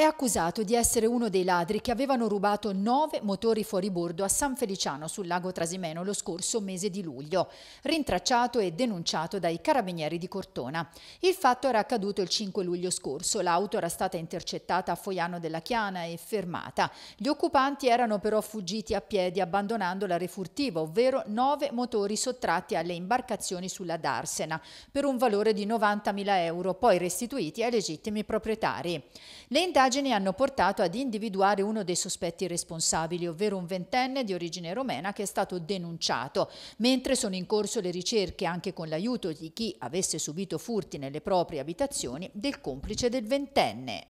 È accusato di essere uno dei ladri che avevano rubato nove motori fuoribordo a San Feliciano sul lago Trasimeno lo scorso mese di luglio, rintracciato e denunciato dai carabinieri di Cortona. Il fatto era accaduto il 5 luglio scorso, l'auto era stata intercettata a Foiano della Chiana e fermata. Gli occupanti erano però fuggiti a piedi abbandonando la refurtiva, ovvero nove motori sottratti alle imbarcazioni sulla Darsena per un valore di 90.000 euro, poi restituiti ai legittimi proprietari. Le indagini indagini hanno portato ad individuare uno dei sospetti responsabili, ovvero un ventenne di origine romena che è stato denunciato, mentre sono in corso le ricerche anche con l'aiuto di chi avesse subito furti nelle proprie abitazioni del complice del ventenne.